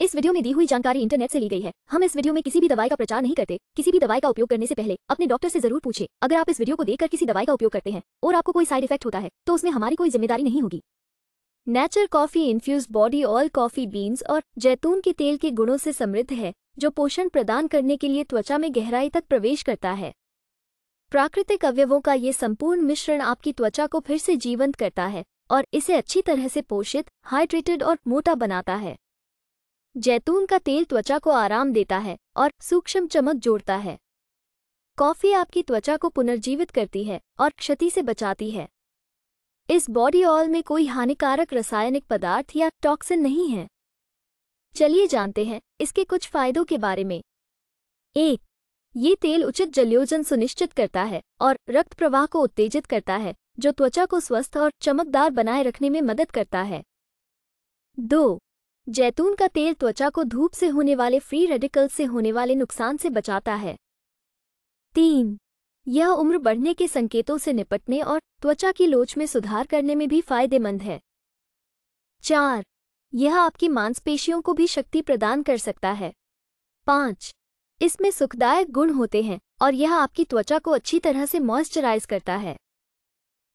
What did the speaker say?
इस वीडियो में दी हुई जानकारी इंटरनेट से ली गई है हम इस वीडियो में किसी भी दवाई का प्रचार नहीं करते किसी भी दवाई का उपयोग करने से पहले अपने डॉक्टर से जरूर पूछे अगर आप इस वीडियो को देखकर किसी दवाई का उपयोग करते हैं और आपको कोई साइड इफेक्ट होता है तो उसमें हमारी कोई जिम्मेदारी नहीं होगी nature coffee infuse body oil coffee beans और जैतून के तेल के गुणों से समृद्ध है जो पोषण प्रदान करने के लिए त्वचा में गहराई तक प्रवेश करता है प्राकृतिक अवयवों का ये संपूर्ण मिश्रण आपकी त्वचा को फिर से जीवंत करता है और इसे अच्छी तरह से पोषित हाइड्रेटेड और मोटा बनाता है जैतून का तेल त्वचा को आराम देता है और सूक्ष्म चमक जोड़ता है कॉफ़ी आपकी त्वचा को पुनर्जीवित करती है और क्षति से बचाती है इस बॉडी ऑयल में कोई हानिकारक रासायनिक पदार्थ या टॉक्सिन नहीं है चलिए जानते हैं इसके कुछ फायदों के बारे में एक ये तेल उचित जलयोजन सुनिश्चित करता है और रक्त प्रवाह को उत्तेजित करता है जो त्वचा को स्वस्थ और चमकदार बनाए रखने में मदद करता है दो जैतून का तेल त्वचा को धूप से होने वाले फ्री रेडिकल से होने वाले नुकसान से बचाता है तीन यह उम्र बढ़ने के संकेतों से निपटने और त्वचा की लोच में सुधार करने में भी फायदेमंद है चार यह आपकी मांसपेशियों को भी शक्ति प्रदान कर सकता है पाँच इसमें सुखदायक गुण होते हैं और यह आपकी त्वचा को अच्छी तरह से मॉइस्चराइज करता है